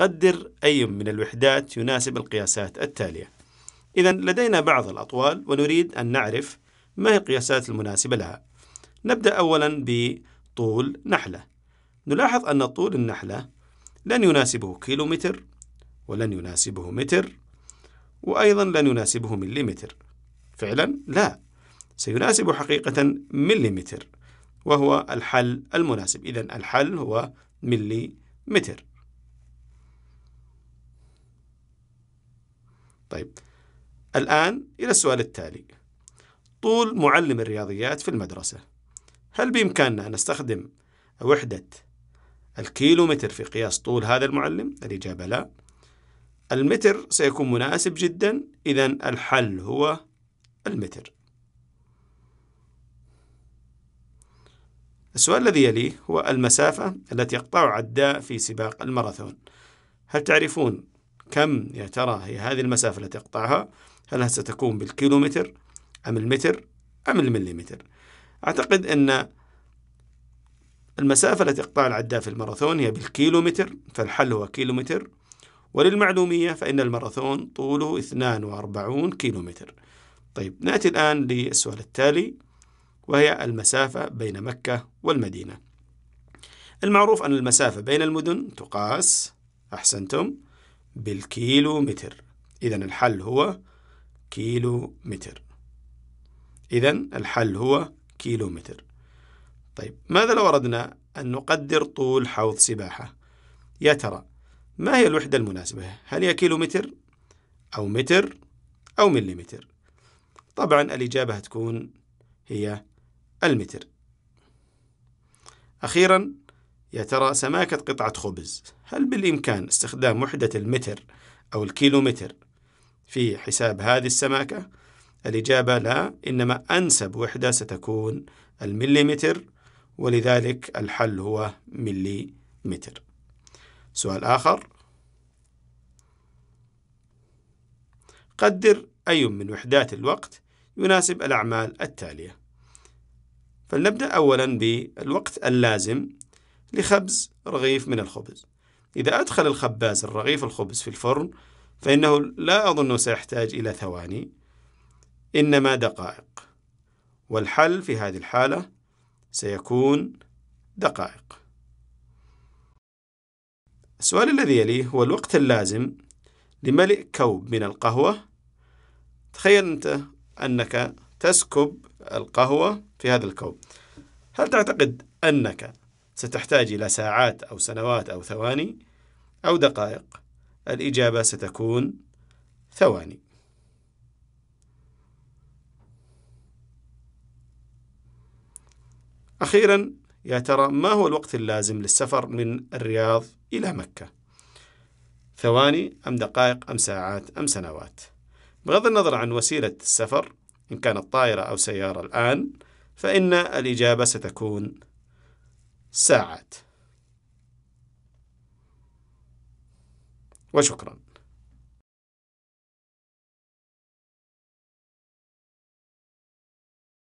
قدر أي من الوحدات يناسب القياسات التالية إذا لدينا بعض الأطوال ونريد أن نعرف ما هي القياسات المناسبة لها نبدأ أولا بطول نحلة نلاحظ أن طول النحلة لن يناسبه كيلومتر ولن يناسبه متر وأيضا لن يناسبه مليمتر فعلا لا سيناسب حقيقة مليمتر وهو الحل المناسب إذا الحل هو مليمتر طيب الآن إلى السؤال التالي طول معلم الرياضيات في المدرسة هل بإمكاننا أن نستخدم وحدة الكيلومتر في قياس طول هذا المعلم؟ الإجابة لا المتر سيكون مناسب جدا إذا الحل هو المتر السؤال الذي يليه هو المسافة التي يقطعها عداء في سباق الماراثون هل تعرفون كم يا ترى هي هذه المسافة التي أقطعها هل ستكون بالكيلومتر أم المتر أم المليمتر أعتقد أن المسافة التي أقطعها العداء في الماراثون هي بالكيلومتر فالحل هو كيلومتر وللمعلومية فإن الماراثون طوله 42 كيلومتر طيب نأتي الآن للسؤال التالي وهي المسافة بين مكة والمدينة المعروف أن المسافة بين المدن تقاس أحسنتم بالكيلو متر إذا الحل هو كيلو متر إذا الحل هو كيلو متر طيب ماذا لو أردنا أن نقدر طول حوض سباحة يا ترى ما هي الوحدة المناسبة هل هي كيلو متر أو متر أو مليمتر طبعا الإجابة هتكون هي المتر أخيرا يا ترى سماكة قطعة خبز هل بالإمكان استخدام وحدة المتر أو الكيلومتر في حساب هذه السماكة؟ الإجابة لا إنما أنسب وحدة ستكون المليمتر ولذلك الحل هو مليمتر سؤال آخر قدر أي من وحدات الوقت يناسب الأعمال التالية فلنبدأ أولا بالوقت اللازم لخبز رغيف من الخبز إذا أدخل الخباز الرغيف الخبز في الفرن فإنه لا أظنه سيحتاج إلى ثواني إنما دقائق والحل في هذه الحالة سيكون دقائق السؤال الذي يليه هو الوقت اللازم لملء كوب من القهوة تخيل أنت أنك تسكب القهوة في هذا الكوب هل تعتقد أنك ستحتاج إلى ساعات أو سنوات أو ثواني أو دقائق الإجابة ستكون ثواني أخيرا يا ترى ما هو الوقت اللازم للسفر من الرياض إلى مكة ثواني أم دقائق أم ساعات أم سنوات بغض النظر عن وسيلة السفر إن كانت طائرة أو سيارة الآن فإن الإجابة ستكون ساعات وشكرا